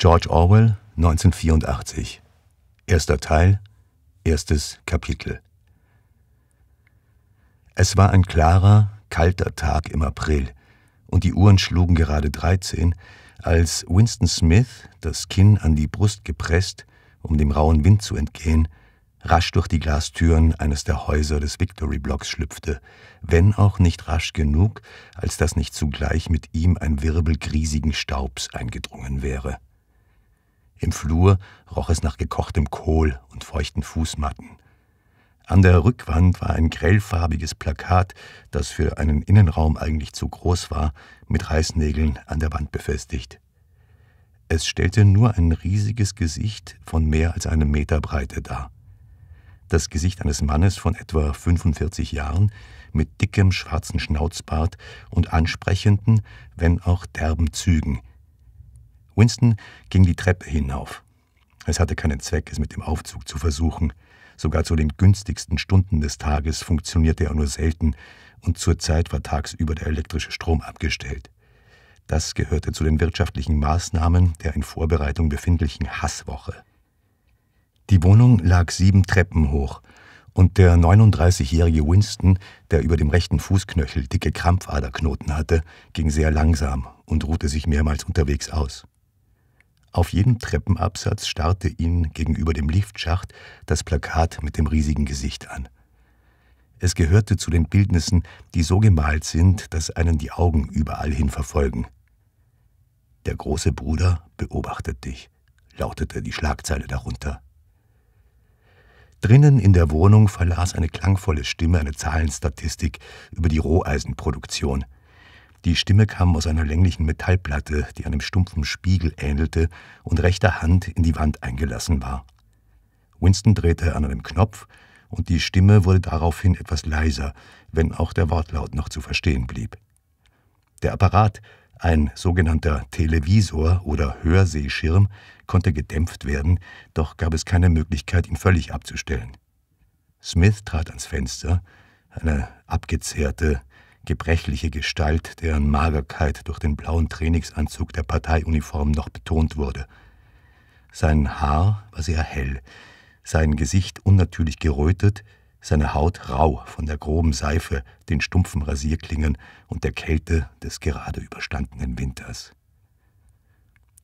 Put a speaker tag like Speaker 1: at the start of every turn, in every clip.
Speaker 1: George Orwell 1984. Erster Teil, erstes Kapitel. Es war ein klarer, kalter Tag im April, und die Uhren schlugen gerade 13, als Winston Smith, das Kinn an die Brust gepresst, um dem rauen Wind zu entgehen, rasch durch die Glastüren eines der Häuser des Victory Blocks schlüpfte, wenn auch nicht rasch genug, als dass nicht zugleich mit ihm ein Wirbel griesigen Staubs eingedrungen wäre. Im Flur roch es nach gekochtem Kohl und feuchten Fußmatten. An der Rückwand war ein grellfarbiges Plakat, das für einen Innenraum eigentlich zu groß war, mit Reißnägeln an der Wand befestigt. Es stellte nur ein riesiges Gesicht von mehr als einem Meter Breite dar. Das Gesicht eines Mannes von etwa 45 Jahren, mit dickem schwarzen Schnauzbart und ansprechenden, wenn auch derben Zügen, Winston ging die Treppe hinauf. Es hatte keinen Zweck, es mit dem Aufzug zu versuchen. Sogar zu den günstigsten Stunden des Tages funktionierte er nur selten, und zurzeit war tagsüber der elektrische Strom abgestellt. Das gehörte zu den wirtschaftlichen Maßnahmen der in Vorbereitung befindlichen Hasswoche. Die Wohnung lag sieben Treppen hoch, und der 39-jährige Winston, der über dem rechten Fußknöchel dicke Krampfaderknoten hatte, ging sehr langsam und ruhte sich mehrmals unterwegs aus. Auf jedem Treppenabsatz starrte ihn gegenüber dem Liftschacht das Plakat mit dem riesigen Gesicht an. Es gehörte zu den Bildnissen, die so gemalt sind, dass einen die Augen überall hin verfolgen. Der große Bruder beobachtet dich, lautete die Schlagzeile darunter. Drinnen in der Wohnung verlas eine klangvolle Stimme eine Zahlenstatistik über die Roheisenproduktion – die Stimme kam aus einer länglichen Metallplatte, die einem stumpfen Spiegel ähnelte und rechter Hand in die Wand eingelassen war. Winston drehte an einem Knopf, und die Stimme wurde daraufhin etwas leiser, wenn auch der Wortlaut noch zu verstehen blieb. Der Apparat, ein sogenannter Televisor oder Hörseeschirm, konnte gedämpft werden, doch gab es keine Möglichkeit, ihn völlig abzustellen. Smith trat ans Fenster, eine abgezehrte, gebrechliche Gestalt, deren Magerkeit durch den blauen Trainingsanzug der Parteiuniform noch betont wurde. Sein Haar war sehr hell, sein Gesicht unnatürlich gerötet, seine Haut rau von der groben Seife, den stumpfen Rasierklingen und der Kälte des gerade überstandenen Winters.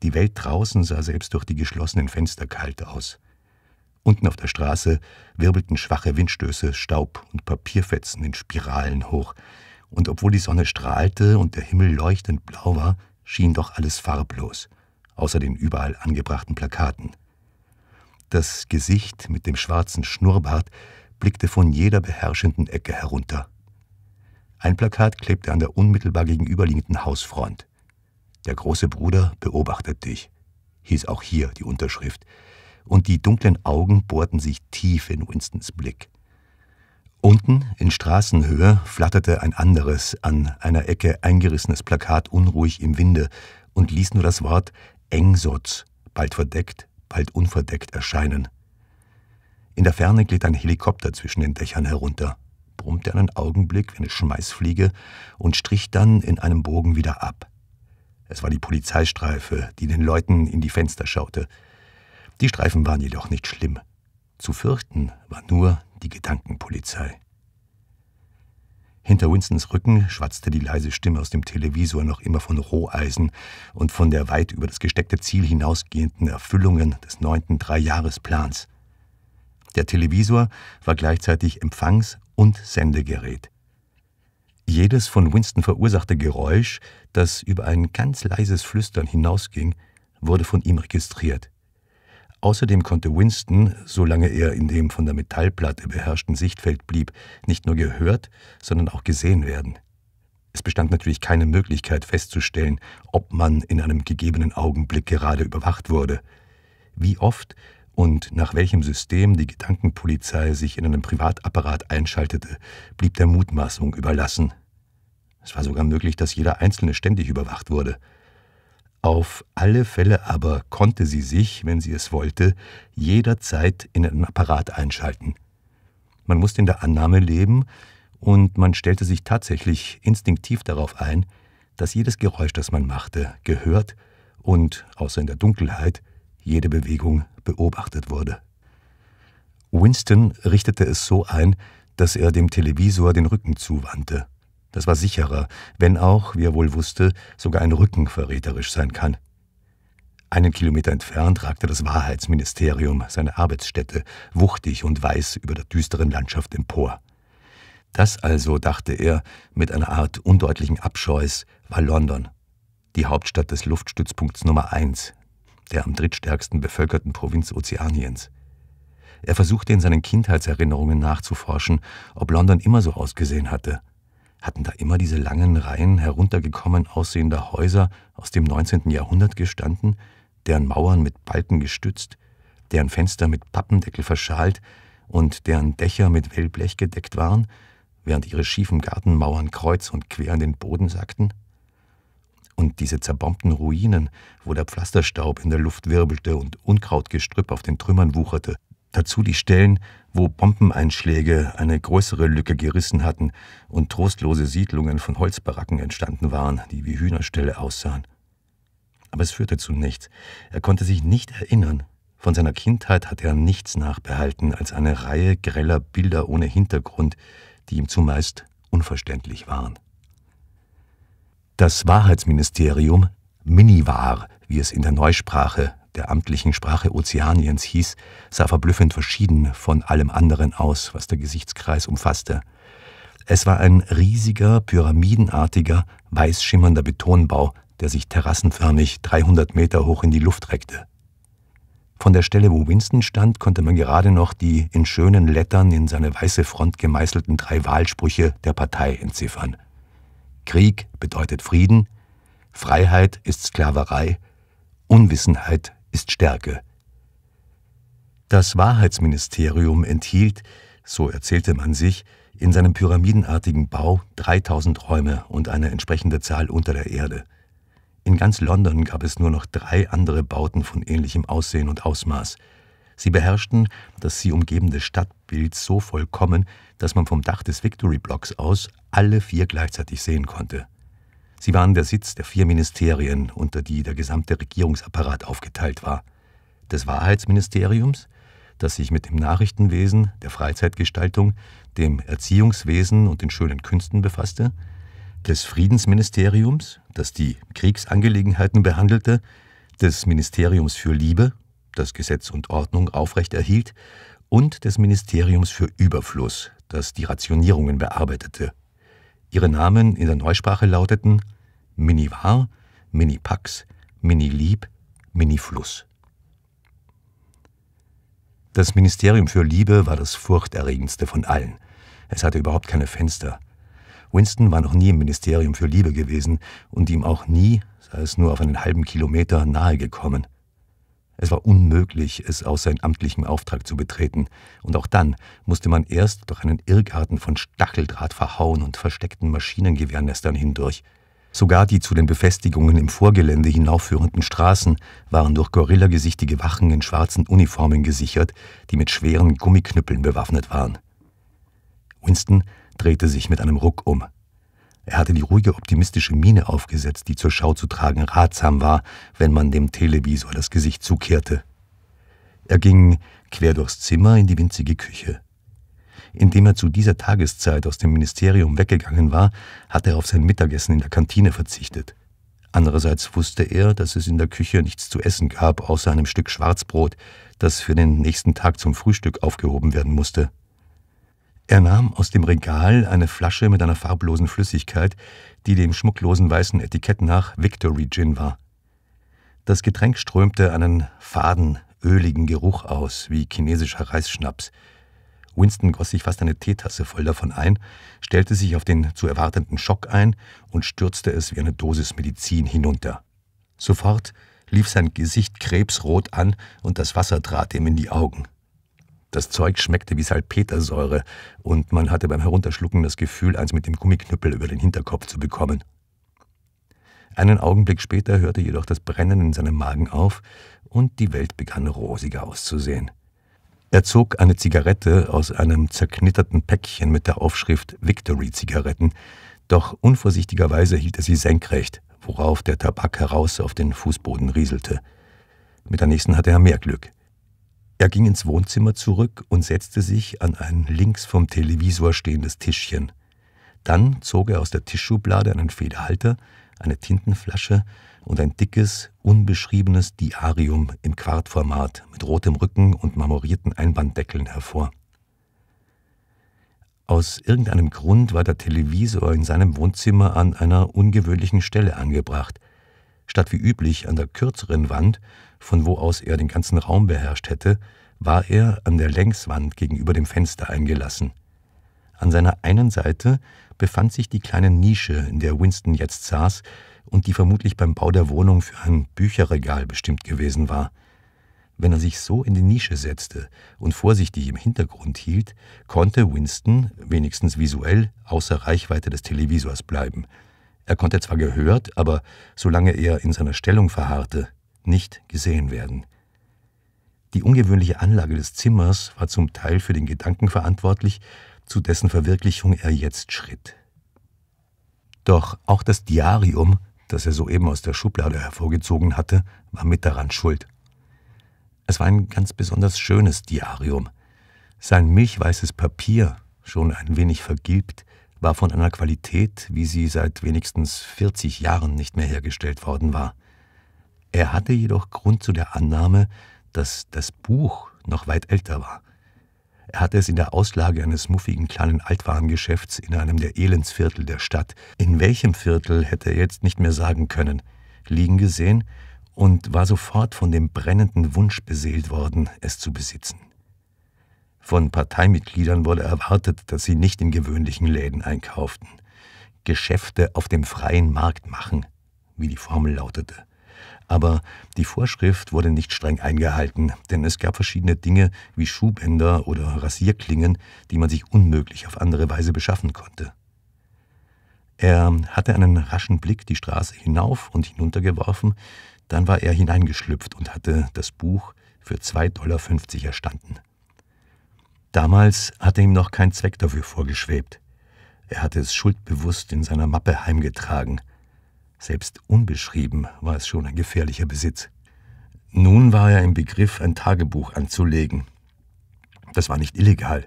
Speaker 1: Die Welt draußen sah selbst durch die geschlossenen Fenster kalt aus. Unten auf der Straße wirbelten schwache Windstöße Staub und Papierfetzen in Spiralen hoch, und obwohl die Sonne strahlte und der Himmel leuchtend blau war, schien doch alles farblos, außer den überall angebrachten Plakaten. Das Gesicht mit dem schwarzen Schnurrbart blickte von jeder beherrschenden Ecke herunter. Ein Plakat klebte an der unmittelbar gegenüberliegenden Hausfront. Der große Bruder beobachtet dich, hieß auch hier die Unterschrift, und die dunklen Augen bohrten sich tief in Winstons Blick. Unten in Straßenhöhe flatterte ein anderes, an einer Ecke eingerissenes Plakat unruhig im Winde und ließ nur das Wort Engsotz, bald verdeckt, bald unverdeckt erscheinen. In der Ferne glitt ein Helikopter zwischen den Dächern herunter, brummte einen Augenblick wie eine Schmeißfliege und strich dann in einem Bogen wieder ab. Es war die Polizeistreife, die den Leuten in die Fenster schaute. Die Streifen waren jedoch nicht schlimm. Zu fürchten war nur die Gedankenpolizei. Hinter Winstons Rücken schwatzte die leise Stimme aus dem Televisor noch immer von Roheisen und von der weit über das gesteckte Ziel hinausgehenden Erfüllungen des neunten Dreijahresplans. Der Televisor war gleichzeitig Empfangs- und Sendegerät. Jedes von Winston verursachte Geräusch, das über ein ganz leises Flüstern hinausging, wurde von ihm registriert. Außerdem konnte Winston, solange er in dem von der Metallplatte beherrschten Sichtfeld blieb, nicht nur gehört, sondern auch gesehen werden. Es bestand natürlich keine Möglichkeit festzustellen, ob man in einem gegebenen Augenblick gerade überwacht wurde. Wie oft und nach welchem System die Gedankenpolizei sich in einem Privatapparat einschaltete, blieb der Mutmaßung überlassen. Es war sogar möglich, dass jeder Einzelne ständig überwacht wurde. Auf alle Fälle aber konnte sie sich, wenn sie es wollte, jederzeit in einen Apparat einschalten. Man musste in der Annahme leben, und man stellte sich tatsächlich instinktiv darauf ein, dass jedes Geräusch, das man machte, gehört und, außer in der Dunkelheit, jede Bewegung beobachtet wurde. Winston richtete es so ein, dass er dem Televisor den Rücken zuwandte. Das war sicherer, wenn auch, wie er wohl wusste, sogar ein Rücken verräterisch sein kann. Einen Kilometer entfernt ragte das Wahrheitsministerium, seine Arbeitsstätte, wuchtig und weiß über der düsteren Landschaft empor. Das also, dachte er, mit einer Art undeutlichen Abscheus, war London, die Hauptstadt des Luftstützpunkts Nummer 1, der am drittstärksten bevölkerten Provinz Ozeaniens. Er versuchte in seinen Kindheitserinnerungen nachzuforschen, ob London immer so ausgesehen hatte – hatten da immer diese langen Reihen heruntergekommen aussehender Häuser aus dem 19. Jahrhundert gestanden, deren Mauern mit Balken gestützt, deren Fenster mit Pappendeckel verschalt und deren Dächer mit Wellblech gedeckt waren, während ihre schiefen Gartenmauern kreuz und quer in den Boden sackten? Und diese zerbombten Ruinen, wo der Pflasterstaub in der Luft wirbelte und Unkrautgestrüpp auf den Trümmern wucherte, dazu die Stellen, wo Bombeneinschläge eine größere Lücke gerissen hatten und trostlose Siedlungen von Holzbaracken entstanden waren, die wie Hühnerställe aussahen. Aber es führte zu nichts. Er konnte sich nicht erinnern. Von seiner Kindheit hatte er nichts nachbehalten als eine Reihe greller Bilder ohne Hintergrund, die ihm zumeist unverständlich waren. Das Wahrheitsministerium, Minivar, wie es in der Neusprache der amtlichen Sprache Ozeaniens hieß, sah verblüffend verschieden von allem anderen aus, was der Gesichtskreis umfasste. Es war ein riesiger, pyramidenartiger, weiß schimmernder Betonbau, der sich terrassenförmig 300 Meter hoch in die Luft reckte. Von der Stelle, wo Winston stand, konnte man gerade noch die in schönen Lettern in seine weiße Front gemeißelten drei Wahlsprüche der Partei entziffern. Krieg bedeutet Frieden, Freiheit ist Sklaverei, Unwissenheit ist Stärke. Das Wahrheitsministerium enthielt, so erzählte man sich, in seinem pyramidenartigen Bau 3000 Räume und eine entsprechende Zahl unter der Erde. In ganz London gab es nur noch drei andere Bauten von ähnlichem Aussehen und Ausmaß. Sie beherrschten das sie umgebende Stadtbild so vollkommen, dass man vom Dach des Victory Blocks aus alle vier gleichzeitig sehen konnte. Sie waren der Sitz der vier Ministerien, unter die der gesamte Regierungsapparat aufgeteilt war. Des Wahrheitsministeriums, das sich mit dem Nachrichtenwesen, der Freizeitgestaltung, dem Erziehungswesen und den schönen Künsten befasste, des Friedensministeriums, das die Kriegsangelegenheiten behandelte, des Ministeriums für Liebe, das Gesetz und Ordnung aufrechterhielt, und des Ministeriums für Überfluss, das die Rationierungen bearbeitete. Ihre Namen in der Neusprache lauteten Minivar, Minipax, Minilieb, Minifluss. Das Ministerium für Liebe war das furchterregendste von allen. Es hatte überhaupt keine Fenster. Winston war noch nie im Ministerium für Liebe gewesen und ihm auch nie, sei es nur auf einen halben Kilometer, nahe gekommen. Es war unmöglich, es aus seinem amtlichen Auftrag zu betreten, und auch dann musste man erst durch einen Irrgarten von Stacheldraht verhauen und versteckten Maschinengewehrnestern hindurch. Sogar die zu den Befestigungen im Vorgelände hinaufführenden Straßen waren durch gorillagesichtige Wachen in schwarzen Uniformen gesichert, die mit schweren Gummiknüppeln bewaffnet waren. Winston drehte sich mit einem Ruck um. Er hatte die ruhige, optimistische Miene aufgesetzt, die zur Schau zu tragen ratsam war, wenn man dem Televisor das Gesicht zukehrte. Er ging quer durchs Zimmer in die winzige Küche. Indem er zu dieser Tageszeit aus dem Ministerium weggegangen war, hatte er auf sein Mittagessen in der Kantine verzichtet. Andererseits wusste er, dass es in der Küche nichts zu essen gab, außer einem Stück Schwarzbrot, das für den nächsten Tag zum Frühstück aufgehoben werden musste. Er nahm aus dem Regal eine Flasche mit einer farblosen Flüssigkeit, die dem schmucklosen weißen Etikett nach Victory Gin war. Das Getränk strömte einen faden, öligen Geruch aus, wie chinesischer Reisschnaps, Winston goss sich fast eine Teetasse voll davon ein, stellte sich auf den zu erwartenden Schock ein und stürzte es wie eine Dosis Medizin hinunter. Sofort lief sein Gesicht krebsrot an und das Wasser trat ihm in die Augen. Das Zeug schmeckte wie Salpetersäure und man hatte beim Herunterschlucken das Gefühl, eins mit dem Gummiknüppel über den Hinterkopf zu bekommen. Einen Augenblick später hörte jedoch das Brennen in seinem Magen auf und die Welt begann rosiger auszusehen. Er zog eine Zigarette aus einem zerknitterten Päckchen mit der Aufschrift Victory-Zigaretten, doch unvorsichtigerweise hielt er sie senkrecht, worauf der Tabak heraus auf den Fußboden rieselte. Mit der nächsten hatte er mehr Glück. Er ging ins Wohnzimmer zurück und setzte sich an ein links vom Televisor stehendes Tischchen. Dann zog er aus der Tischschublade einen Federhalter, eine Tintenflasche, und ein dickes, unbeschriebenes Diarium im Quartformat mit rotem Rücken und marmorierten Einbanddeckeln hervor. Aus irgendeinem Grund war der Televisor in seinem Wohnzimmer an einer ungewöhnlichen Stelle angebracht, statt wie üblich an der kürzeren Wand, von wo aus er den ganzen Raum beherrscht hätte, war er an der Längswand gegenüber dem Fenster eingelassen. An seiner einen Seite befand sich die kleine Nische, in der Winston jetzt saß, und die vermutlich beim Bau der Wohnung für ein Bücherregal bestimmt gewesen war. Wenn er sich so in die Nische setzte und vorsichtig im Hintergrund hielt, konnte Winston, wenigstens visuell, außer Reichweite des Televisors bleiben. Er konnte zwar gehört, aber solange er in seiner Stellung verharrte, nicht gesehen werden. Die ungewöhnliche Anlage des Zimmers war zum Teil für den Gedanken verantwortlich, zu dessen Verwirklichung er jetzt schritt. Doch auch das Diarium das er soeben aus der Schublade hervorgezogen hatte, war mit daran schuld. Es war ein ganz besonders schönes Diarium. Sein milchweißes Papier, schon ein wenig vergilbt, war von einer Qualität, wie sie seit wenigstens 40 Jahren nicht mehr hergestellt worden war. Er hatte jedoch Grund zu der Annahme, dass das Buch noch weit älter war. Er hatte es in der Auslage eines muffigen kleinen Altwarengeschäfts in einem der Elendsviertel der Stadt, in welchem Viertel hätte er jetzt nicht mehr sagen können, liegen gesehen und war sofort von dem brennenden Wunsch beseelt worden, es zu besitzen. Von Parteimitgliedern wurde erwartet, dass sie nicht in gewöhnlichen Läden einkauften, Geschäfte auf dem freien Markt machen, wie die Formel lautete. Aber die Vorschrift wurde nicht streng eingehalten, denn es gab verschiedene Dinge wie Schuhbänder oder Rasierklingen, die man sich unmöglich auf andere Weise beschaffen konnte. Er hatte einen raschen Blick die Straße hinauf und hinunter geworfen, dann war er hineingeschlüpft und hatte das Buch für 2,50 Dollar erstanden. Damals hatte ihm noch kein Zweck dafür vorgeschwebt. Er hatte es schuldbewusst in seiner Mappe heimgetragen – selbst unbeschrieben war es schon ein gefährlicher Besitz. Nun war er im Begriff, ein Tagebuch anzulegen. Das war nicht illegal.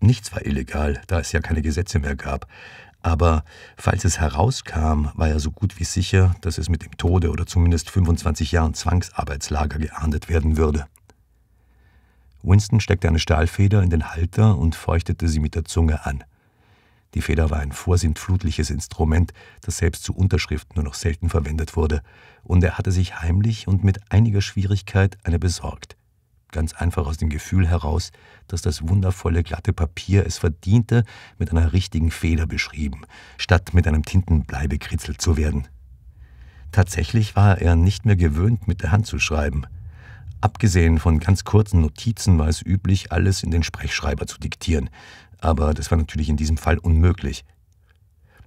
Speaker 1: Nichts war illegal, da es ja keine Gesetze mehr gab. Aber falls es herauskam, war er so gut wie sicher, dass es mit dem Tode oder zumindest 25 Jahren Zwangsarbeitslager geahndet werden würde. Winston steckte eine Stahlfeder in den Halter und feuchtete sie mit der Zunge an. Die Feder war ein vorsintflutliches Instrument, das selbst zu Unterschriften nur noch selten verwendet wurde, und er hatte sich heimlich und mit einiger Schwierigkeit eine besorgt. Ganz einfach aus dem Gefühl heraus, dass das wundervolle glatte Papier es verdiente, mit einer richtigen Feder beschrieben, statt mit einem Tintenblei bekritzelt zu werden. Tatsächlich war er nicht mehr gewöhnt, mit der Hand zu schreiben. Abgesehen von ganz kurzen Notizen war es üblich, alles in den Sprechschreiber zu diktieren, aber das war natürlich in diesem Fall unmöglich.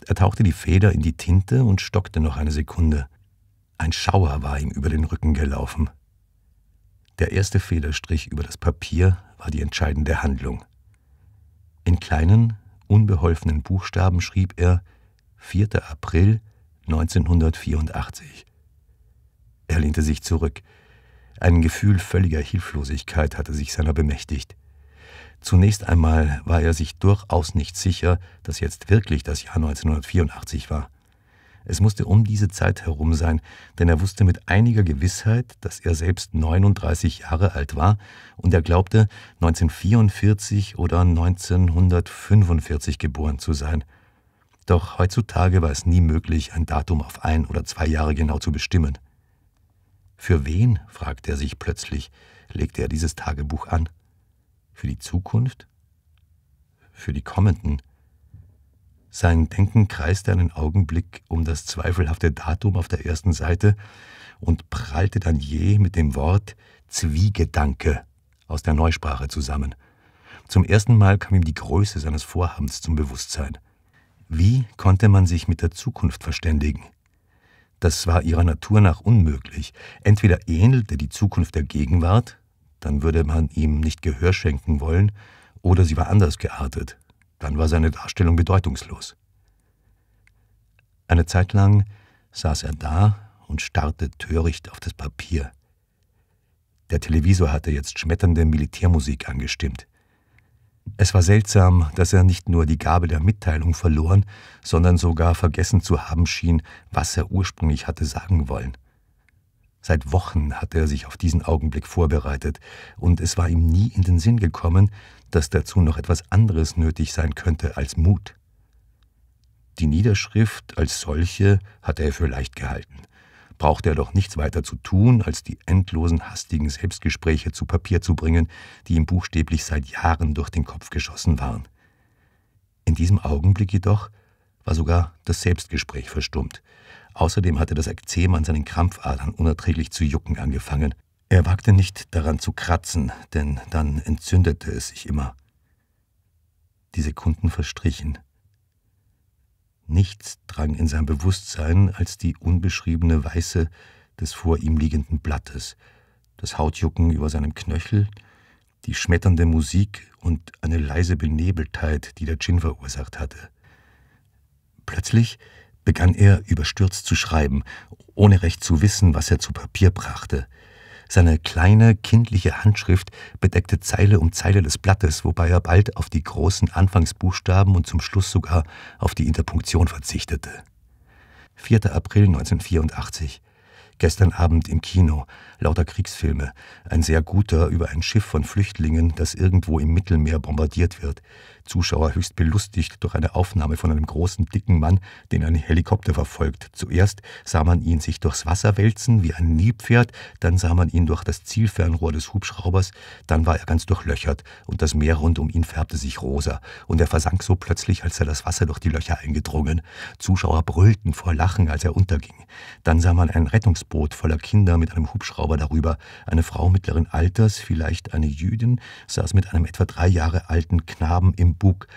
Speaker 1: Er tauchte die Feder in die Tinte und stockte noch eine Sekunde. Ein Schauer war ihm über den Rücken gelaufen. Der erste Federstrich über das Papier war die entscheidende Handlung. In kleinen, unbeholfenen Buchstaben schrieb er 4. April 1984. Er lehnte sich zurück. Ein Gefühl völliger Hilflosigkeit hatte sich seiner bemächtigt. Zunächst einmal war er sich durchaus nicht sicher, dass jetzt wirklich das Jahr 1984 war. Es musste um diese Zeit herum sein, denn er wusste mit einiger Gewissheit, dass er selbst 39 Jahre alt war und er glaubte, 1944 oder 1945 geboren zu sein. Doch heutzutage war es nie möglich, ein Datum auf ein oder zwei Jahre genau zu bestimmen. Für wen, fragte er sich plötzlich, legte er dieses Tagebuch an? für die Zukunft, für die kommenden. Sein Denken kreiste einen Augenblick um das zweifelhafte Datum auf der ersten Seite und prallte dann je mit dem Wort Zwiegedanke aus der Neusprache zusammen. Zum ersten Mal kam ihm die Größe seines Vorhabens zum Bewusstsein. Wie konnte man sich mit der Zukunft verständigen? Das war ihrer Natur nach unmöglich. Entweder ähnelte die Zukunft der Gegenwart, dann würde man ihm nicht Gehör schenken wollen, oder sie war anders geartet, dann war seine Darstellung bedeutungslos. Eine Zeit lang saß er da und starrte töricht auf das Papier. Der Televisor hatte jetzt schmetternde Militärmusik angestimmt. Es war seltsam, dass er nicht nur die Gabe der Mitteilung verloren, sondern sogar vergessen zu haben schien, was er ursprünglich hatte sagen wollen. Seit Wochen hatte er sich auf diesen Augenblick vorbereitet, und es war ihm nie in den Sinn gekommen, dass dazu noch etwas anderes nötig sein könnte als Mut. Die Niederschrift als solche hatte er für leicht gehalten, brauchte er doch nichts weiter zu tun, als die endlosen, hastigen Selbstgespräche zu Papier zu bringen, die ihm buchstäblich seit Jahren durch den Kopf geschossen waren. In diesem Augenblick jedoch war sogar das Selbstgespräch verstummt, Außerdem hatte das Ekzem an seinen Krampfadern unerträglich zu jucken angefangen. Er wagte nicht daran zu kratzen, denn dann entzündete es sich immer. Die Sekunden verstrichen. Nichts drang in sein Bewusstsein als die unbeschriebene Weiße des vor ihm liegenden Blattes, das Hautjucken über seinem Knöchel, die schmetternde Musik und eine leise Benebeltheit, die der Gin verursacht hatte. Plötzlich begann er überstürzt zu schreiben, ohne recht zu wissen, was er zu Papier brachte. Seine kleine, kindliche Handschrift bedeckte Zeile um Zeile des Blattes, wobei er bald auf die großen Anfangsbuchstaben und zum Schluss sogar auf die Interpunktion verzichtete. 4. April 1984. Gestern Abend im Kino, lauter Kriegsfilme, ein sehr guter über ein Schiff von Flüchtlingen, das irgendwo im Mittelmeer bombardiert wird. Zuschauer höchst belustigt durch eine Aufnahme von einem großen, dicken Mann, den ein Helikopter verfolgt. Zuerst sah man ihn sich durchs Wasser wälzen wie ein Niepferd, dann sah man ihn durch das Zielfernrohr des Hubschraubers, dann war er ganz durchlöchert und das Meer rund um ihn färbte sich rosa und er versank so plötzlich, als sei das Wasser durch die Löcher eingedrungen. Zuschauer brüllten vor Lachen, als er unterging. Dann sah man ein Rettungsboot voller Kinder mit einem Hubschrauber darüber. Eine Frau mittleren Alters, vielleicht eine Jüdin, saß mit einem etwa drei Jahre alten Knaben im book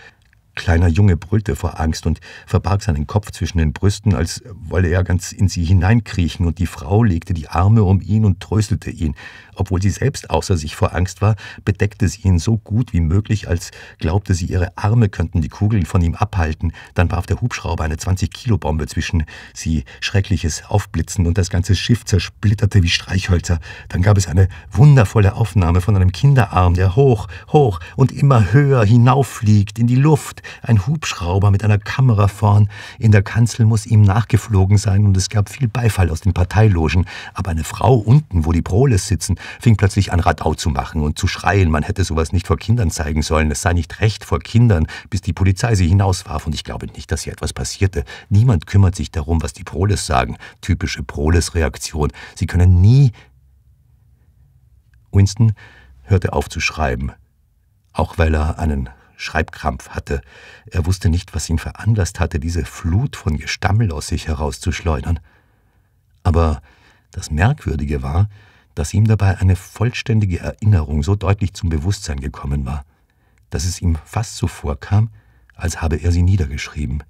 Speaker 1: kleiner Junge brüllte vor Angst und verbarg seinen Kopf zwischen den Brüsten, als wolle er ganz in sie hineinkriechen, und die Frau legte die Arme um ihn und tröstete ihn. Obwohl sie selbst außer sich vor Angst war, bedeckte sie ihn so gut wie möglich, als glaubte sie, ihre Arme könnten die Kugeln von ihm abhalten. Dann warf der Hubschrauber eine 20-Kilo-Bombe zwischen sie, schreckliches Aufblitzen, und das ganze Schiff zersplitterte wie Streichhölzer. Dann gab es eine wundervolle Aufnahme von einem Kinderarm, der hoch, hoch und immer höher hinauffliegt in die Luft, ein Hubschrauber mit einer Kamera vorn in der Kanzel muss ihm nachgeflogen sein und es gab viel Beifall aus den Parteilogen. Aber eine Frau unten, wo die Proles sitzen, fing plötzlich an Radau zu machen und zu schreien, man hätte sowas nicht vor Kindern zeigen sollen, es sei nicht recht vor Kindern, bis die Polizei sie hinauswarf und ich glaube nicht, dass hier etwas passierte. Niemand kümmert sich darum, was die Proles sagen. Typische Proles-Reaktion. Sie können nie... Winston hörte auf zu schreiben, auch weil er einen Schreibkrampf hatte. Er wusste nicht, was ihn veranlasst hatte, diese Flut von Gestammel aus sich herauszuschleudern. Aber das Merkwürdige war, dass ihm dabei eine vollständige Erinnerung so deutlich zum Bewusstsein gekommen war, dass es ihm fast so vorkam, als habe er sie niedergeschrieben.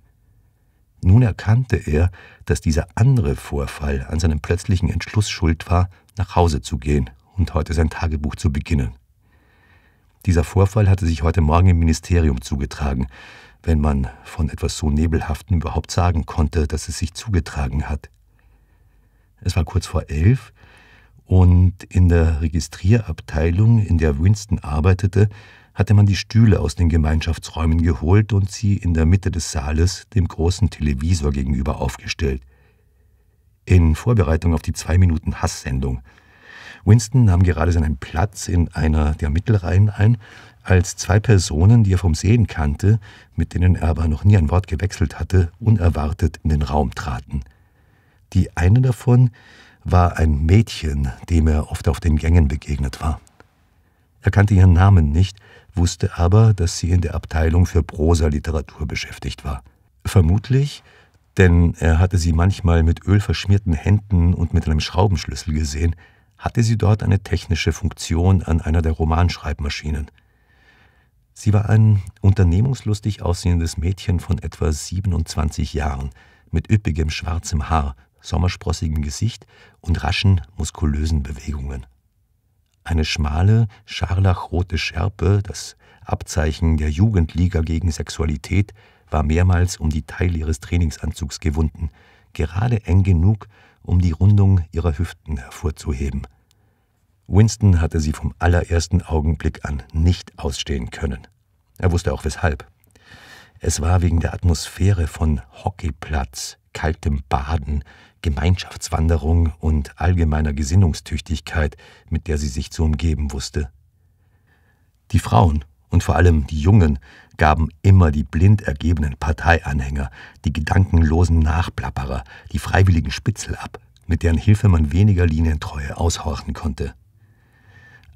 Speaker 1: Nun erkannte er, dass dieser andere Vorfall an seinem plötzlichen Entschluss schuld war, nach Hause zu gehen und heute sein Tagebuch zu beginnen. Dieser Vorfall hatte sich heute Morgen im Ministerium zugetragen, wenn man von etwas so Nebelhaftem überhaupt sagen konnte, dass es sich zugetragen hat. Es war kurz vor elf, und in der Registrierabteilung, in der Winston arbeitete, hatte man die Stühle aus den Gemeinschaftsräumen geholt und sie in der Mitte des Saales dem großen Televisor gegenüber aufgestellt. In Vorbereitung auf die Zwei Minuten Hasssendung, Winston nahm gerade seinen Platz in einer der Mittelreihen ein, als zwei Personen, die er vom Sehen kannte, mit denen er aber noch nie ein Wort gewechselt hatte, unerwartet in den Raum traten. Die eine davon war ein Mädchen, dem er oft auf den Gängen begegnet war. Er kannte ihren Namen nicht, wusste aber, dass sie in der Abteilung für Prosa-Literatur beschäftigt war. Vermutlich, denn er hatte sie manchmal mit ölverschmierten Händen und mit einem Schraubenschlüssel gesehen, hatte sie dort eine technische Funktion an einer der Romanschreibmaschinen. Sie war ein unternehmungslustig aussehendes Mädchen von etwa 27 Jahren, mit üppigem schwarzem Haar, sommersprossigem Gesicht und raschen, muskulösen Bewegungen. Eine schmale, scharlachrote Schärpe, das Abzeichen der Jugendliga gegen Sexualität, war mehrmals um die Teile ihres Trainingsanzugs gewunden, gerade eng genug, um die Rundung ihrer Hüften hervorzuheben. Winston hatte sie vom allerersten Augenblick an nicht ausstehen können. Er wusste auch weshalb. Es war wegen der Atmosphäre von Hockeyplatz, kaltem Baden, Gemeinschaftswanderung und allgemeiner Gesinnungstüchtigkeit, mit der sie sich zu umgeben wusste. Die Frauen und vor allem die Jungen gaben immer die blind ergebenen Parteianhänger, die gedankenlosen Nachplapperer, die freiwilligen Spitzel ab, mit deren Hilfe man weniger Linientreue aushorchen konnte.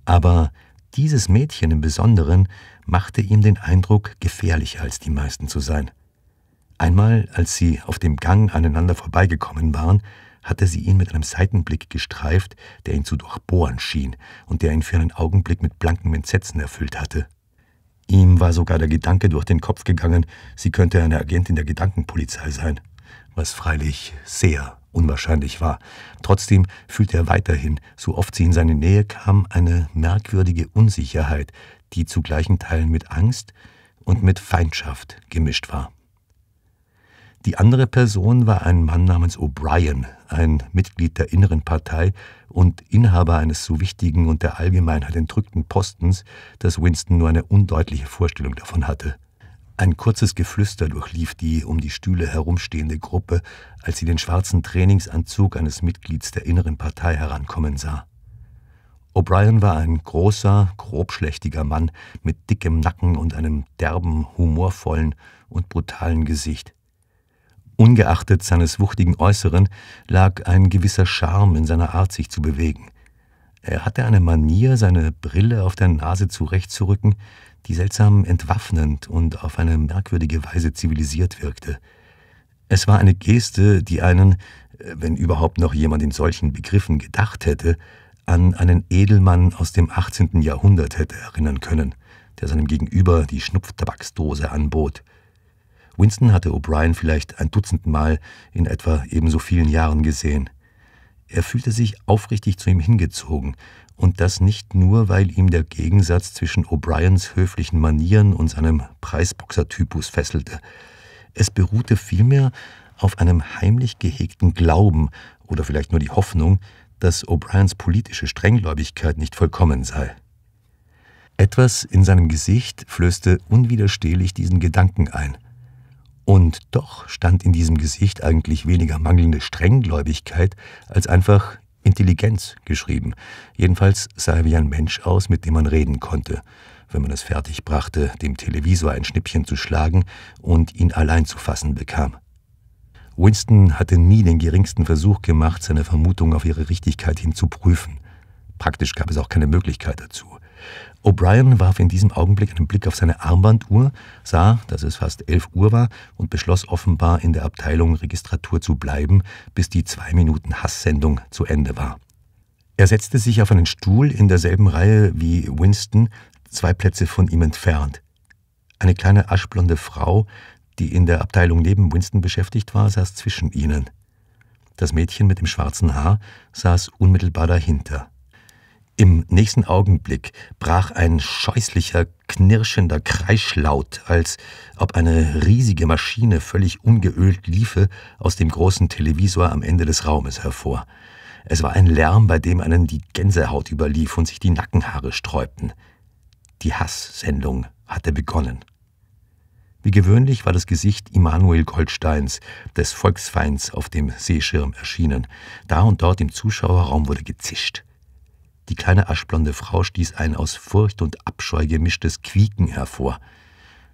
Speaker 1: Aber dieses Mädchen im Besonderen machte ihm den Eindruck, gefährlicher als die meisten zu sein. Einmal, als sie auf dem Gang aneinander vorbeigekommen waren, hatte sie ihn mit einem Seitenblick gestreift, der ihn zu durchbohren schien und der ihn für einen Augenblick mit blankem Entsetzen erfüllt hatte. Ihm war sogar der Gedanke durch den Kopf gegangen, sie könnte eine Agentin der Gedankenpolizei sein, was freilich sehr unwahrscheinlich war. Trotzdem fühlte er weiterhin, so oft sie in seine Nähe kam, eine merkwürdige Unsicherheit, die zu gleichen Teilen mit Angst und mit Feindschaft gemischt war. Die andere Person war ein Mann namens O'Brien, ein Mitglied der inneren Partei und Inhaber eines so wichtigen und der Allgemeinheit entrückten Postens, dass Winston nur eine undeutliche Vorstellung davon hatte. Ein kurzes Geflüster durchlief die um die Stühle herumstehende Gruppe, als sie den schwarzen Trainingsanzug eines Mitglieds der inneren Partei herankommen sah. O'Brien war ein großer, grobschlächtiger Mann mit dickem Nacken und einem derben, humorvollen und brutalen Gesicht. Ungeachtet seines wuchtigen Äußeren lag ein gewisser Charme in seiner Art, sich zu bewegen. Er hatte eine Manier, seine Brille auf der Nase zurechtzurücken, die seltsam entwaffnend und auf eine merkwürdige Weise zivilisiert wirkte. Es war eine Geste, die einen, wenn überhaupt noch jemand in solchen Begriffen gedacht hätte, an einen Edelmann aus dem 18. Jahrhundert hätte erinnern können, der seinem Gegenüber die Schnupftabaksdose anbot – Winston hatte O'Brien vielleicht ein Dutzend Mal in etwa ebenso vielen Jahren gesehen. Er fühlte sich aufrichtig zu ihm hingezogen, und das nicht nur, weil ihm der Gegensatz zwischen O'Briens höflichen Manieren und seinem Preisboxertypus fesselte. Es beruhte vielmehr auf einem heimlich gehegten Glauben oder vielleicht nur die Hoffnung, dass O'Briens politische Strenggläubigkeit nicht vollkommen sei. Etwas in seinem Gesicht flößte unwiderstehlich diesen Gedanken ein – und doch stand in diesem Gesicht eigentlich weniger mangelnde Strenggläubigkeit als einfach Intelligenz geschrieben. Jedenfalls sah er wie ein Mensch aus, mit dem man reden konnte, wenn man es fertig brachte, dem Televisor ein Schnippchen zu schlagen und ihn allein zu fassen bekam. Winston hatte nie den geringsten Versuch gemacht, seine Vermutung auf ihre Richtigkeit hin zu prüfen. Praktisch gab es auch keine Möglichkeit dazu. O'Brien warf in diesem Augenblick einen Blick auf seine Armbanduhr, sah, dass es fast elf Uhr war und beschloss offenbar, in der Abteilung Registratur zu bleiben, bis die zwei Minuten Hasssendung zu Ende war. Er setzte sich auf einen Stuhl in derselben Reihe wie Winston, zwei Plätze von ihm entfernt. Eine kleine aschblonde Frau, die in der Abteilung neben Winston beschäftigt war, saß zwischen ihnen. Das Mädchen mit dem schwarzen Haar saß unmittelbar dahinter. Im nächsten Augenblick brach ein scheußlicher, knirschender Kreischlaut, als ob eine riesige Maschine völlig ungeölt liefe, aus dem großen Televisor am Ende des Raumes hervor. Es war ein Lärm, bei dem einen die Gänsehaut überlief und sich die Nackenhaare sträubten. Die Hasssendung hatte begonnen. Wie gewöhnlich war das Gesicht Immanuel Goldsteins, des Volksfeinds, auf dem Seeschirm erschienen. Da und dort im Zuschauerraum wurde gezischt. Die kleine aschblonde Frau stieß ein aus Furcht und Abscheu gemischtes Quieken hervor.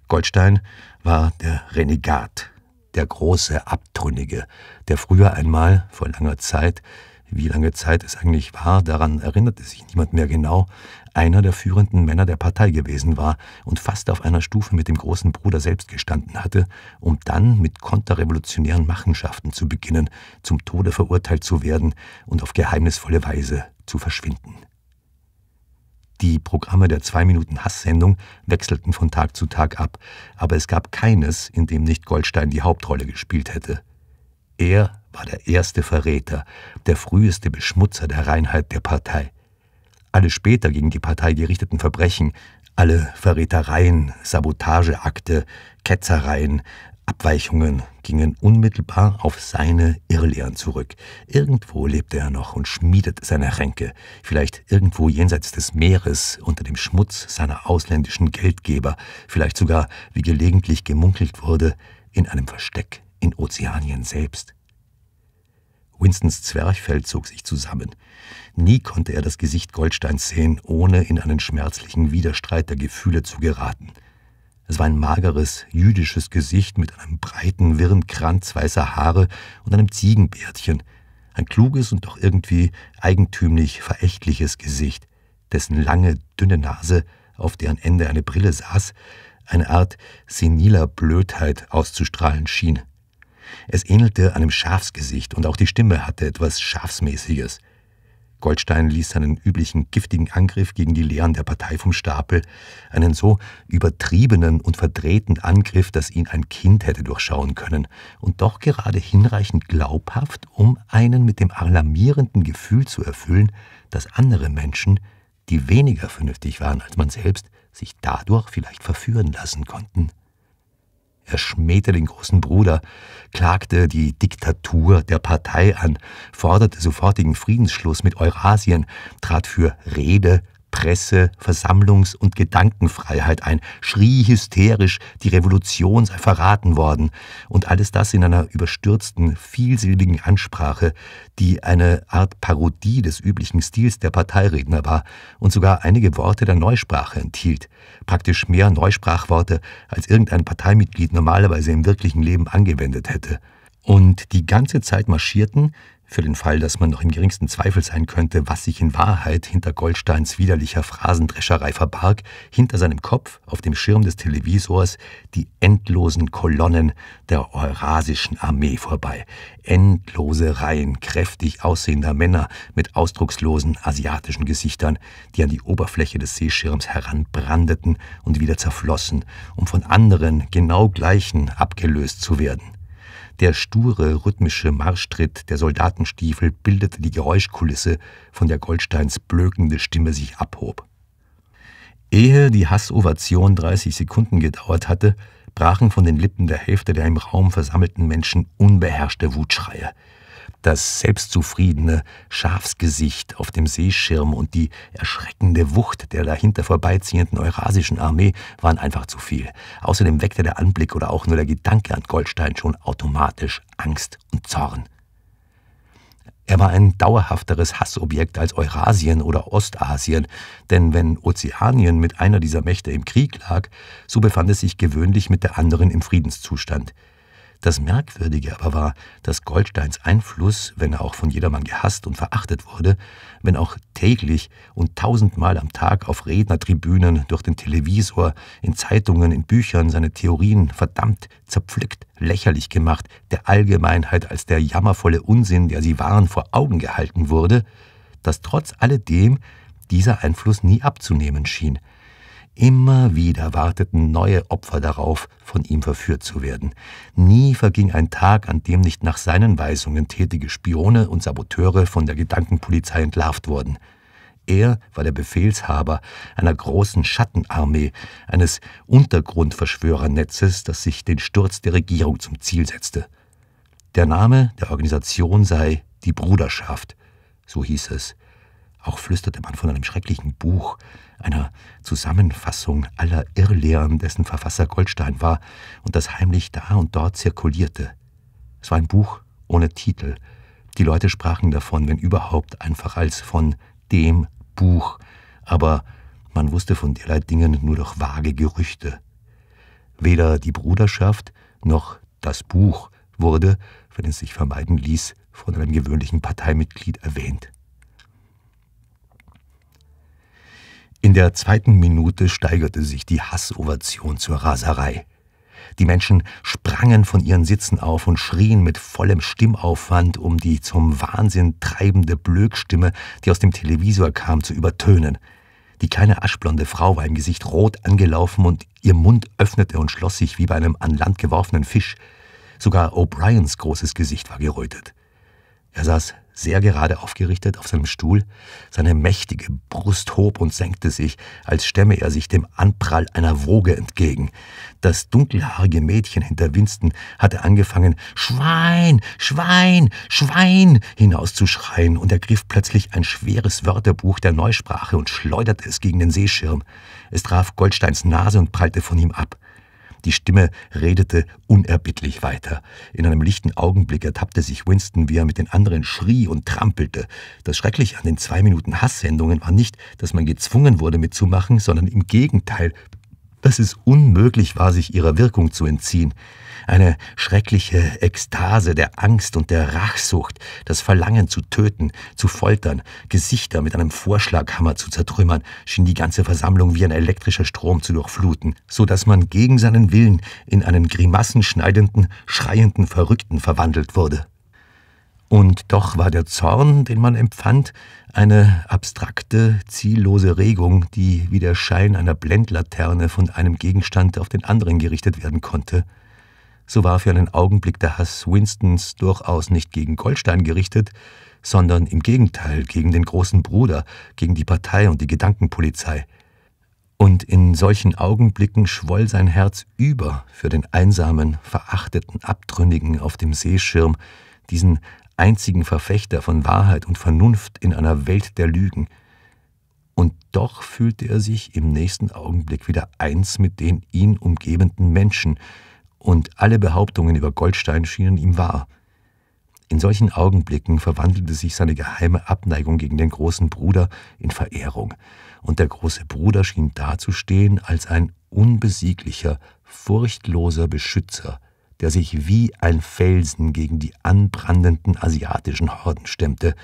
Speaker 1: Goldstein war der Renegat, der große Abtrünnige, der früher einmal, vor langer Zeit, wie lange Zeit es eigentlich war, daran erinnerte sich niemand mehr genau, einer der führenden Männer der Partei gewesen war und fast auf einer Stufe mit dem großen Bruder selbst gestanden hatte, um dann mit konterrevolutionären Machenschaften zu beginnen, zum Tode verurteilt zu werden und auf geheimnisvolle Weise zu verschwinden. Die Programme der 2-Minuten-Hass-Sendung wechselten von Tag zu Tag ab, aber es gab keines, in dem nicht Goldstein die Hauptrolle gespielt hätte. Er war der erste Verräter, der früheste Beschmutzer der Reinheit der Partei. Alle später gegen die Partei gerichteten Verbrechen, alle Verrätereien, Sabotageakte, Ketzereien, Abweichungen gingen unmittelbar auf seine Irrlehren zurück. Irgendwo lebte er noch und schmiedet seine Ränke, vielleicht irgendwo jenseits des Meeres unter dem Schmutz seiner ausländischen Geldgeber, vielleicht sogar, wie gelegentlich gemunkelt wurde, in einem Versteck in Ozeanien selbst. Winstons Zwerchfell zog sich zusammen. Nie konnte er das Gesicht Goldsteins sehen, ohne in einen schmerzlichen Widerstreit der Gefühle zu geraten – es war ein mageres, jüdisches Gesicht mit einem breiten, wirren Kranz weißer Haare und einem Ziegenbärtchen. Ein kluges und doch irgendwie eigentümlich verächtliches Gesicht, dessen lange, dünne Nase, auf deren Ende eine Brille saß, eine Art seniler Blödheit auszustrahlen schien. Es ähnelte einem Schafsgesicht und auch die Stimme hatte etwas Schafsmäßiges. Goldstein ließ seinen üblichen giftigen Angriff gegen die Lehren der Partei vom Stapel, einen so übertriebenen und verdrehten Angriff, dass ihn ein Kind hätte durchschauen können, und doch gerade hinreichend glaubhaft, um einen mit dem alarmierenden Gefühl zu erfüllen, dass andere Menschen, die weniger vernünftig waren als man selbst, sich dadurch vielleicht verführen lassen konnten. Er schmähte den großen Bruder, klagte die Diktatur der Partei an, forderte sofortigen Friedensschluss mit Eurasien, trat für Rede, Presse-, Versammlungs- und Gedankenfreiheit ein, schrie hysterisch, die Revolution sei verraten worden. Und alles das in einer überstürzten, vielsilbigen Ansprache, die eine Art Parodie des üblichen Stils der Parteiredner war und sogar einige Worte der Neusprache enthielt. Praktisch mehr Neusprachworte, als irgendein Parteimitglied normalerweise im wirklichen Leben angewendet hätte. Und die ganze Zeit marschierten, für den Fall, dass man noch im geringsten Zweifel sein könnte, was sich in Wahrheit hinter Goldsteins widerlicher Phrasendrescherei verbarg, hinter seinem Kopf, auf dem Schirm des Televisors, die endlosen Kolonnen der Eurasischen Armee vorbei. Endlose Reihen kräftig aussehender Männer mit ausdruckslosen asiatischen Gesichtern, die an die Oberfläche des Seeschirms heranbrandeten und wieder zerflossen, um von anderen, genau gleichen, abgelöst zu werden. Der sture, rhythmische Marschtritt der Soldatenstiefel bildete die Geräuschkulisse, von der Goldsteins blökende Stimme sich abhob. Ehe die Hassovation 30 Sekunden gedauert hatte, brachen von den Lippen der Hälfte der im Raum versammelten Menschen unbeherrschte Wutschreie das selbstzufriedene Schafsgesicht auf dem Seeschirm und die erschreckende Wucht der dahinter vorbeiziehenden eurasischen Armee waren einfach zu viel. Außerdem weckte der Anblick oder auch nur der Gedanke an Goldstein schon automatisch Angst und Zorn. Er war ein dauerhafteres Hassobjekt als Eurasien oder Ostasien, denn wenn Ozeanien mit einer dieser Mächte im Krieg lag, so befand es sich gewöhnlich mit der anderen im Friedenszustand. Das Merkwürdige aber war, dass Goldsteins Einfluss, wenn er auch von jedermann gehasst und verachtet wurde, wenn auch täglich und tausendmal am Tag auf Rednertribünen, durch den Televisor, in Zeitungen, in Büchern seine Theorien verdammt, zerpflückt, lächerlich gemacht, der Allgemeinheit als der jammervolle Unsinn, der sie waren, vor Augen gehalten wurde, dass trotz alledem dieser Einfluss nie abzunehmen schien – Immer wieder warteten neue Opfer darauf, von ihm verführt zu werden. Nie verging ein Tag, an dem nicht nach seinen Weisungen tätige Spione und Saboteure von der Gedankenpolizei entlarvt wurden. Er war der Befehlshaber einer großen Schattenarmee, eines Untergrundverschwörernetzes, das sich den Sturz der Regierung zum Ziel setzte. Der Name der Organisation sei die Bruderschaft, so hieß es. Auch flüsterte man von einem schrecklichen Buch, einer Zusammenfassung aller Irrlehren, dessen Verfasser Goldstein war und das heimlich da und dort zirkulierte. Es war ein Buch ohne Titel. Die Leute sprachen davon, wenn überhaupt, einfach als von dem Buch, aber man wusste von derlei Dingen nur durch vage Gerüchte. Weder die Bruderschaft noch das Buch wurde, wenn es sich vermeiden ließ, von einem gewöhnlichen Parteimitglied erwähnt. In der zweiten Minute steigerte sich die Hassovation zur Raserei. Die Menschen sprangen von ihren Sitzen auf und schrien mit vollem Stimmaufwand, um die zum Wahnsinn treibende Blökstimme, die aus dem Televisor kam, zu übertönen. Die kleine aschblonde Frau war im Gesicht rot angelaufen und ihr Mund öffnete und schloss sich wie bei einem an Land geworfenen Fisch. Sogar O'Briens großes Gesicht war gerötet. Er saß sehr gerade aufgerichtet auf seinem Stuhl. Seine mächtige Brust hob und senkte sich, als stemme er sich dem Anprall einer Woge entgegen. Das dunkelhaarige Mädchen hinter Winston hatte angefangen, Schwein, Schwein, Schwein hinauszuschreien und ergriff plötzlich ein schweres Wörterbuch der Neusprache und schleuderte es gegen den Seeschirm. Es traf Goldsteins Nase und prallte von ihm ab. Die Stimme redete unerbittlich weiter. In einem lichten Augenblick ertappte sich Winston, wie er mit den anderen schrie und trampelte. Das Schreckliche an den zwei Minuten Hasssendungen war nicht, dass man gezwungen wurde mitzumachen, sondern im Gegenteil, dass es unmöglich war, sich ihrer Wirkung zu entziehen eine schreckliche Ekstase der Angst und der Rachsucht, das Verlangen zu töten, zu foltern, Gesichter mit einem Vorschlaghammer zu zertrümmern, schien die ganze Versammlung wie ein elektrischer Strom zu durchfluten, so dass man gegen seinen Willen in einen grimassenschneidenden, schreienden Verrückten verwandelt wurde. Und doch war der Zorn, den man empfand, eine abstrakte, ziellose Regung, die wie der Schein einer Blendlaterne von einem Gegenstand auf den anderen gerichtet werden konnte so war für einen Augenblick der Hass Winstons durchaus nicht gegen Goldstein gerichtet, sondern im Gegenteil gegen den großen Bruder, gegen die Partei und die Gedankenpolizei. Und in solchen Augenblicken schwoll sein Herz über für den einsamen, verachteten Abtrünnigen auf dem Seeschirm, diesen einzigen Verfechter von Wahrheit und Vernunft in einer Welt der Lügen. Und doch fühlte er sich im nächsten Augenblick wieder eins mit den ihn umgebenden Menschen, und alle Behauptungen über Goldstein schienen ihm wahr. In solchen Augenblicken verwandelte sich seine geheime Abneigung gegen den großen Bruder in Verehrung, und der große Bruder schien dazustehen als ein unbesieglicher, furchtloser Beschützer, der sich wie ein Felsen gegen die anbrandenden asiatischen Horden stemmte,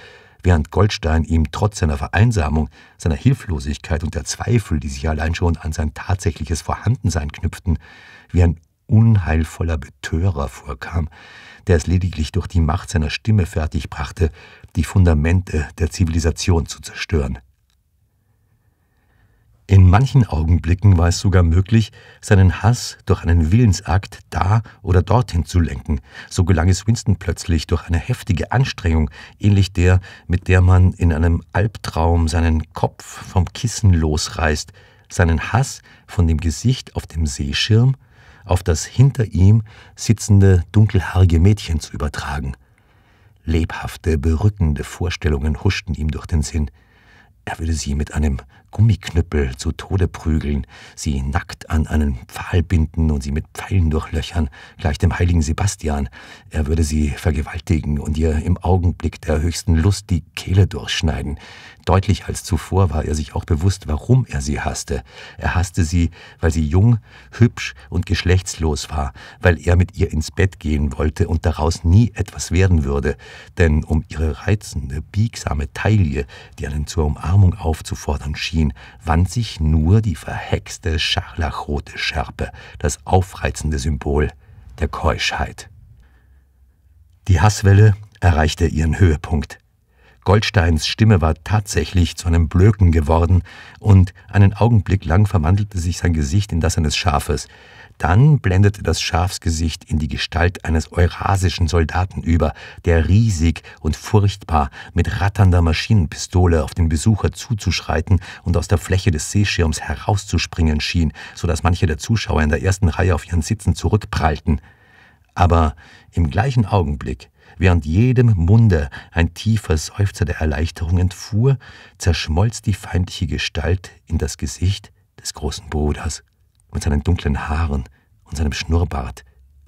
Speaker 1: während Goldstein ihm trotz seiner Vereinsamung, seiner Hilflosigkeit und der Zweifel, die sich allein schon an sein tatsächliches Vorhandensein knüpften, wie ein unheilvoller Betörer vorkam, der es lediglich durch die Macht seiner Stimme fertigbrachte, die Fundamente der Zivilisation zu zerstören. In manchen Augenblicken war es sogar möglich, seinen Hass durch einen Willensakt da oder dorthin zu lenken. So gelang es Winston plötzlich durch eine heftige Anstrengung, ähnlich der, mit der man in einem Albtraum seinen Kopf vom Kissen losreißt, seinen Hass von dem Gesicht auf dem Seeschirm auf das hinter ihm sitzende dunkelhaarige Mädchen zu übertragen. Lebhafte, berückende Vorstellungen huschten ihm durch den Sinn – er würde sie mit einem Gummiknüppel zu Tode prügeln, sie nackt an einen Pfahl binden und sie mit Pfeilen durchlöchern, gleich dem heiligen Sebastian. Er würde sie vergewaltigen und ihr im Augenblick der höchsten Lust die Kehle durchschneiden. Deutlich als zuvor war er sich auch bewusst, warum er sie hasste. Er hasste sie, weil sie jung, hübsch und geschlechtslos war, weil er mit ihr ins Bett gehen wollte und daraus nie etwas werden würde. Denn um ihre reizende, biegsame Taille, die einen zur Umarmung Umarmung aufzufordern schien, wand sich nur die verhexte scharlachrote Schärpe, das aufreizende Symbol der Keuschheit. Die Hasswelle erreichte ihren Höhepunkt. Goldsteins Stimme war tatsächlich zu einem Blöken geworden, und einen Augenblick lang verwandelte sich sein Gesicht in das eines Schafes. Dann blendete das Schafsgesicht in die Gestalt eines eurasischen Soldaten über, der riesig und furchtbar mit ratternder Maschinenpistole auf den Besucher zuzuschreiten und aus der Fläche des Seeschirms herauszuspringen schien, so dass manche der Zuschauer in der ersten Reihe auf ihren Sitzen zurückprallten. Aber im gleichen Augenblick Während jedem Munde ein tiefer Seufzer der Erleichterung entfuhr, zerschmolz die feindliche Gestalt in das Gesicht des großen Bruders mit seinen dunklen Haaren und seinem Schnurrbart,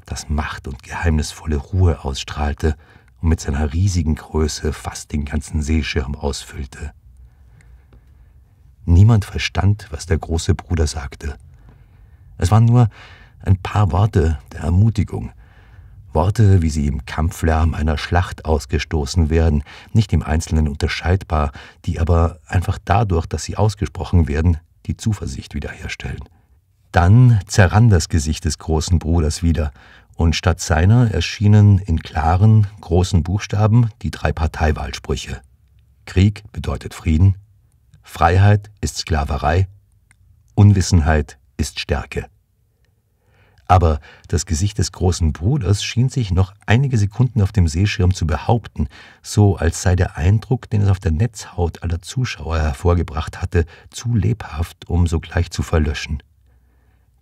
Speaker 1: das Macht und geheimnisvolle Ruhe ausstrahlte und mit seiner riesigen Größe fast den ganzen Seeschirm ausfüllte. Niemand verstand, was der große Bruder sagte. Es waren nur ein paar Worte der Ermutigung, Worte, wie sie im Kampflärm einer Schlacht ausgestoßen werden, nicht im Einzelnen unterscheidbar, die aber einfach dadurch, dass sie ausgesprochen werden, die Zuversicht wiederherstellen. Dann zerrann das Gesicht des großen Bruders wieder, und statt seiner erschienen in klaren, großen Buchstaben die drei Parteiwahlsprüche. Krieg bedeutet Frieden, Freiheit ist Sklaverei, Unwissenheit ist Stärke. Aber das Gesicht des großen Bruders schien sich noch einige Sekunden auf dem Seeschirm zu behaupten, so als sei der Eindruck, den es auf der Netzhaut aller Zuschauer hervorgebracht hatte, zu lebhaft, um sogleich zu verlöschen.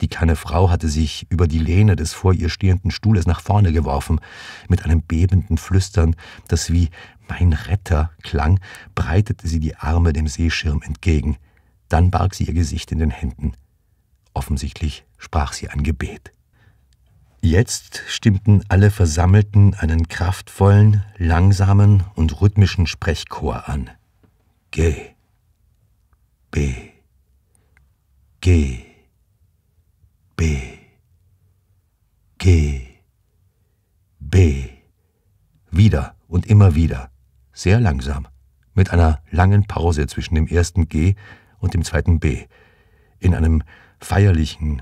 Speaker 1: Die kleine Frau hatte sich über die Lehne des vor ihr stehenden Stuhles nach vorne geworfen. Mit einem bebenden Flüstern, das wie mein Retter klang, breitete sie die Arme dem Seeschirm entgegen. Dann barg sie ihr Gesicht in den Händen. Offensichtlich sprach sie ein Gebet. Jetzt stimmten alle Versammelten einen kraftvollen, langsamen und rhythmischen Sprechchor an. Geh. B. Geh. B, G, B. Wieder und immer wieder. Sehr langsam. Mit einer langen Pause zwischen dem ersten G und dem zweiten B. In einem feierlichen,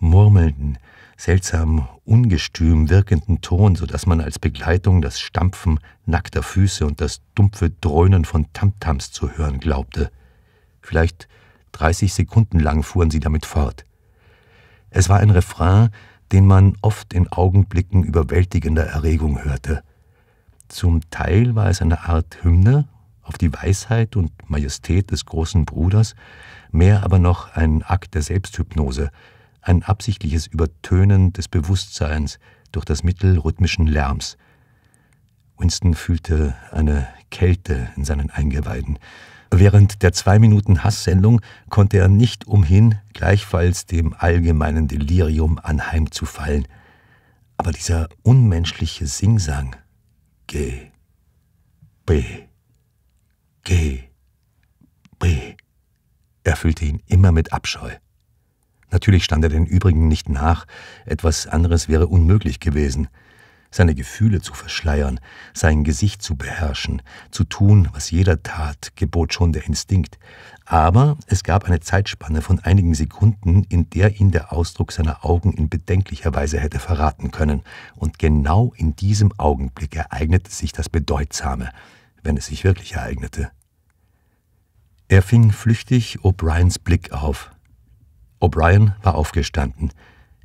Speaker 1: murmelnden, seltsam ungestüm wirkenden Ton, so dass man als Begleitung das Stampfen nackter Füße und das dumpfe Dröhnen von Tamtams zu hören glaubte. Vielleicht dreißig Sekunden lang fuhren sie damit fort. Es war ein Refrain, den man oft in Augenblicken überwältigender Erregung hörte. Zum Teil war es eine Art Hymne auf die Weisheit und Majestät des großen Bruders, mehr aber noch ein Akt der Selbsthypnose, ein absichtliches Übertönen des Bewusstseins durch das Mittel rhythmischen Lärms. Winston fühlte eine Kälte in seinen Eingeweiden, Während der zwei minuten Hasssendung konnte er nicht umhin, gleichfalls dem allgemeinen Delirium anheimzufallen. Aber dieser unmenschliche Singsang, G, B, G, B, erfüllte ihn immer mit Abscheu. Natürlich stand er den übrigen nicht nach, etwas anderes wäre unmöglich gewesen – seine Gefühle zu verschleiern, sein Gesicht zu beherrschen, zu tun, was jeder tat, gebot schon der Instinkt. Aber es gab eine Zeitspanne von einigen Sekunden, in der ihn der Ausdruck seiner Augen in bedenklicher Weise hätte verraten können, und genau in diesem Augenblick ereignete sich das Bedeutsame, wenn es sich wirklich ereignete. Er fing flüchtig O'Briens Blick auf. O'Brien war aufgestanden,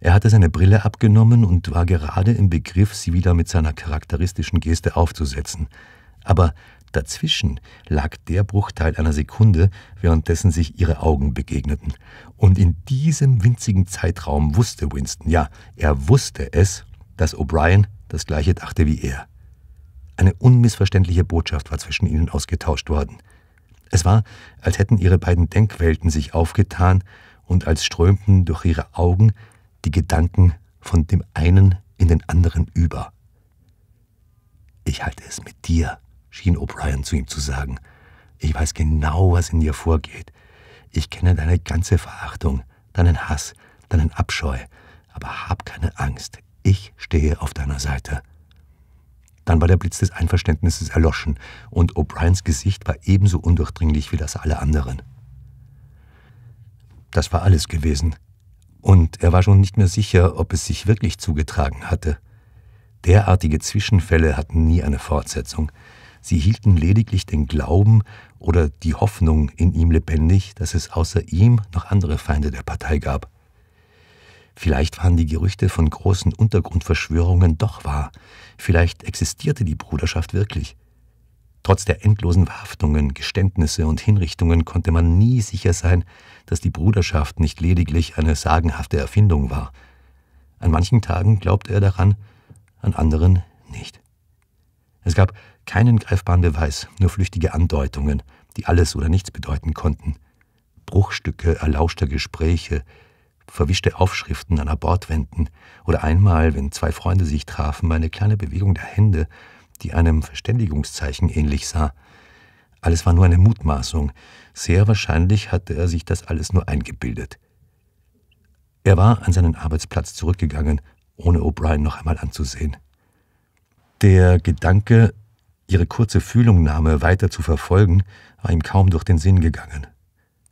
Speaker 1: er hatte seine Brille abgenommen und war gerade im Begriff, sie wieder mit seiner charakteristischen Geste aufzusetzen. Aber dazwischen lag der Bruchteil einer Sekunde, währenddessen sich ihre Augen begegneten. Und in diesem winzigen Zeitraum wusste Winston, ja, er wusste es, dass O'Brien das gleiche dachte wie er. Eine unmissverständliche Botschaft war zwischen ihnen ausgetauscht worden. Es war, als hätten ihre beiden Denkwelten sich aufgetan und als strömten durch ihre Augen die Gedanken von dem einen in den anderen über. Ich halte es mit dir, schien O'Brien zu ihm zu sagen. Ich weiß genau, was in dir vorgeht. Ich kenne deine ganze Verachtung, deinen Hass, deinen Abscheu, aber hab keine Angst, ich stehe auf deiner Seite. Dann war der Blitz des Einverständnisses erloschen, und O'Briens Gesicht war ebenso undurchdringlich wie das aller anderen. Das war alles gewesen, und er war schon nicht mehr sicher, ob es sich wirklich zugetragen hatte. Derartige Zwischenfälle hatten nie eine Fortsetzung. Sie hielten lediglich den Glauben oder die Hoffnung in ihm lebendig, dass es außer ihm noch andere Feinde der Partei gab. Vielleicht waren die Gerüchte von großen Untergrundverschwörungen doch wahr. Vielleicht existierte die Bruderschaft wirklich. Trotz der endlosen Verhaftungen, Geständnisse und Hinrichtungen konnte man nie sicher sein, dass die Bruderschaft nicht lediglich eine sagenhafte Erfindung war. An manchen Tagen glaubte er daran, an anderen nicht. Es gab keinen greifbaren Beweis, nur flüchtige Andeutungen, die alles oder nichts bedeuten konnten. Bruchstücke erlauschter Gespräche, verwischte Aufschriften an Abortwänden oder einmal, wenn zwei Freunde sich trafen, eine kleine Bewegung der Hände die einem Verständigungszeichen ähnlich sah. Alles war nur eine Mutmaßung. Sehr wahrscheinlich hatte er sich das alles nur eingebildet. Er war an seinen Arbeitsplatz zurückgegangen, ohne O'Brien noch einmal anzusehen. Der Gedanke, ihre kurze Fühlungnahme weiter zu verfolgen, war ihm kaum durch den Sinn gegangen.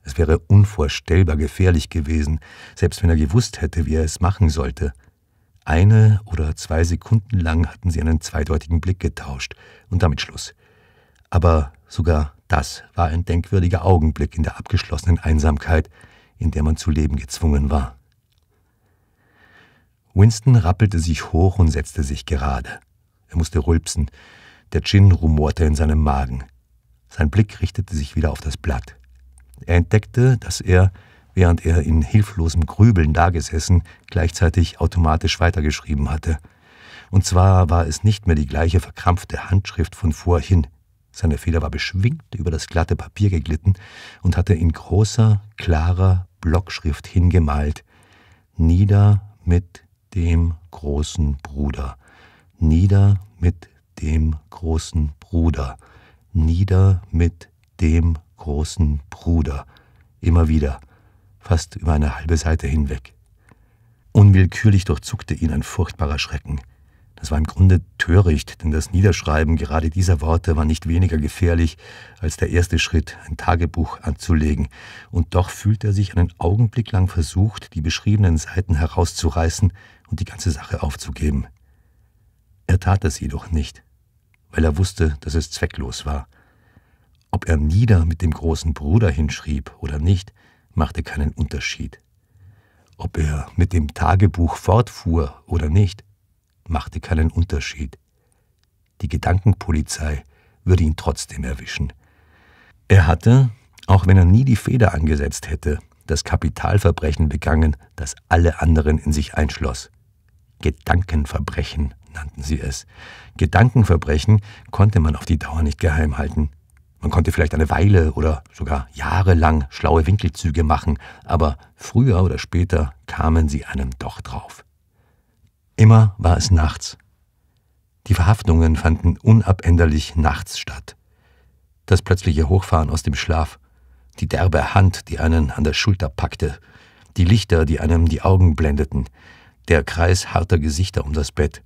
Speaker 1: Es wäre unvorstellbar gefährlich gewesen, selbst wenn er gewusst hätte, wie er es machen sollte – eine oder zwei Sekunden lang hatten sie einen zweideutigen Blick getauscht und damit Schluss. Aber sogar das war ein denkwürdiger Augenblick in der abgeschlossenen Einsamkeit, in der man zu leben gezwungen war. Winston rappelte sich hoch und setzte sich gerade. Er musste rülpsen. Der Gin rumorte in seinem Magen. Sein Blick richtete sich wieder auf das Blatt. Er entdeckte, dass er, während er in hilflosem Grübeln dagesessen, gleichzeitig automatisch weitergeschrieben hatte. Und zwar war es nicht mehr die gleiche verkrampfte Handschrift von vorhin. Seine Feder war beschwingt über das glatte Papier geglitten und hatte in großer, klarer Blockschrift hingemalt. Nieder mit dem großen Bruder. Nieder mit dem großen Bruder. Nieder mit dem großen Bruder. Immer wieder fast über eine halbe Seite hinweg. Unwillkürlich durchzuckte ihn ein furchtbarer Schrecken. Das war im Grunde töricht, denn das Niederschreiben gerade dieser Worte war nicht weniger gefährlich als der erste Schritt, ein Tagebuch anzulegen, und doch fühlte er sich einen Augenblick lang versucht, die beschriebenen Seiten herauszureißen und die ganze Sache aufzugeben. Er tat es jedoch nicht, weil er wusste, dass es zwecklos war. Ob er nieder mit dem großen Bruder hinschrieb oder nicht, machte keinen Unterschied. Ob er mit dem Tagebuch fortfuhr oder nicht, machte keinen Unterschied. Die Gedankenpolizei würde ihn trotzdem erwischen. Er hatte, auch wenn er nie die Feder angesetzt hätte, das Kapitalverbrechen begangen, das alle anderen in sich einschloss. Gedankenverbrechen nannten sie es. Gedankenverbrechen konnte man auf die Dauer nicht geheim halten. Man konnte vielleicht eine Weile oder sogar jahrelang schlaue Winkelzüge machen, aber früher oder später kamen sie einem doch drauf. Immer war es nachts. Die Verhaftungen fanden unabänderlich nachts statt. Das plötzliche Hochfahren aus dem Schlaf, die derbe Hand, die einen an der Schulter packte, die Lichter, die einem die Augen blendeten, der Kreis harter Gesichter um das Bett,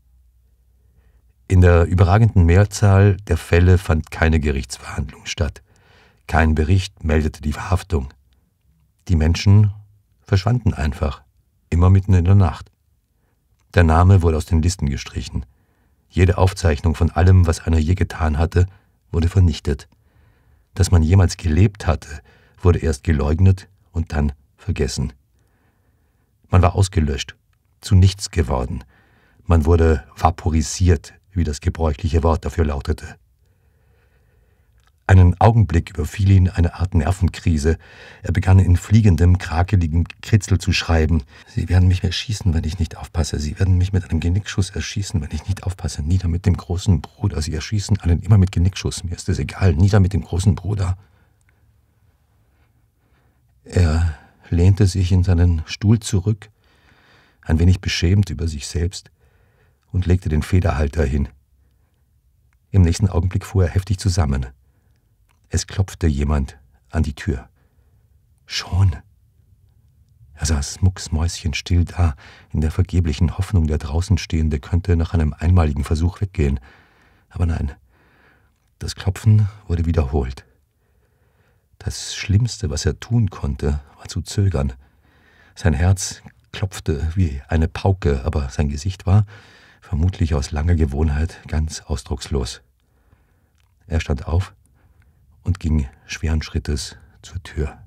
Speaker 1: in der überragenden Mehrzahl der Fälle fand keine Gerichtsverhandlung statt. Kein Bericht meldete die Verhaftung. Die Menschen verschwanden einfach, immer mitten in der Nacht. Der Name wurde aus den Listen gestrichen. Jede Aufzeichnung von allem, was einer je getan hatte, wurde vernichtet. Dass man jemals gelebt hatte, wurde erst geleugnet und dann vergessen. Man war ausgelöscht, zu nichts geworden. Man wurde vaporisiert, wie das gebräuchliche Wort dafür lautete. Einen Augenblick überfiel ihn eine Art Nervenkrise. Er begann in fliegendem, krakeligem Kritzel zu schreiben. Sie werden mich erschießen, wenn ich nicht aufpasse. Sie werden mich mit einem Genickschuss erschießen, wenn ich nicht aufpasse. Nieder mit dem großen Bruder. Sie erschießen einen immer mit Genickschuss. Mir ist es egal. Nieder mit dem großen Bruder. Er lehnte sich in seinen Stuhl zurück, ein wenig beschämt über sich selbst und legte den Federhalter hin. Im nächsten Augenblick fuhr er heftig zusammen. Es klopfte jemand an die Tür. Schon. Er saß mucksmäuschenstill da, in der vergeblichen Hoffnung, der Draußenstehende könnte nach einem einmaligen Versuch weggehen. Aber nein, das Klopfen wurde wiederholt. Das Schlimmste, was er tun konnte, war zu zögern. Sein Herz klopfte wie eine Pauke, aber sein Gesicht war, vermutlich aus langer Gewohnheit ganz ausdruckslos. Er stand auf und ging schweren Schrittes zur Tür.